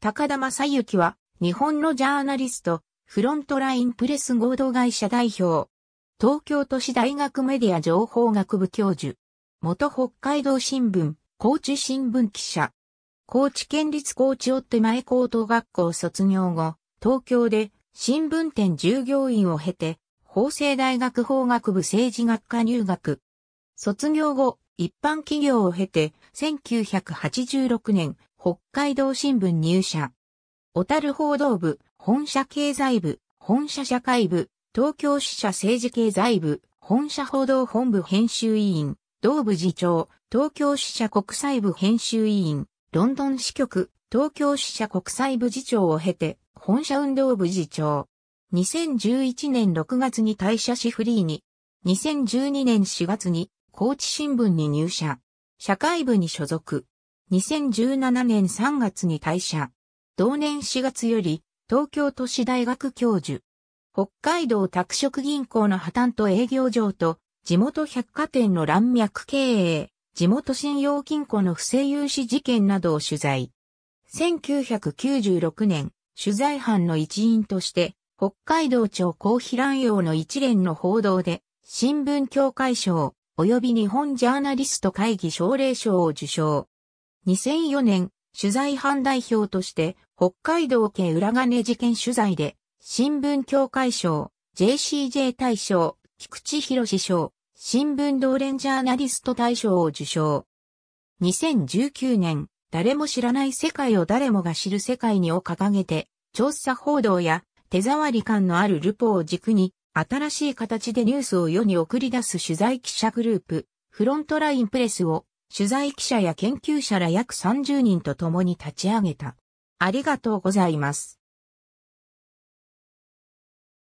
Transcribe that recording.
高田正幸は、日本のジャーナリスト、フロントラインプレス合同会社代表、東京都市大学メディア情報学部教授、元北海道新聞、高知新聞記者、高知県立高知夫手前高等学校卒業後、東京で新聞店従業員を経て、法政大学法学部政治学科入学。卒業後、一般企業を経て、1986年、北海道新聞入社。小樽報道部、本社経済部、本社社会部、東京支社政治経済部、本社報道本部編集委員、同部次長、東京支社国際部編集委員、ロンドン支局、東京支社国際部次長を経て、本社運動部次長。2011年6月に退社しフリーに、2012年4月に高知新聞に入社、社会部に所属。2017年3月に退社。同年4月より、東京都市大学教授。北海道拓殖銀行の破綻と営業上と、地元百貨店の乱脈経営、地元信用金庫の不正融資事件などを取材。1996年、取材班の一員として、北海道庁公費乱用の一連の報道で、新聞協会賞、及び日本ジャーナリスト会議奨励賞を受賞。2004年、取材班代表として、北海道系裏金事件取材で、新聞協会賞、JCJ 大賞、菊池博賞、新聞同連ジャーナリスト大賞を受賞。2019年、誰も知らない世界を誰もが知る世界にを掲げて、調査報道や手触り感のあるルポを軸に、新しい形でニュースを世に送り出す取材記者グループ、フロントラインプレスを取材記者や研究者ら約30人と共に立ち上げた。ありがとうございます。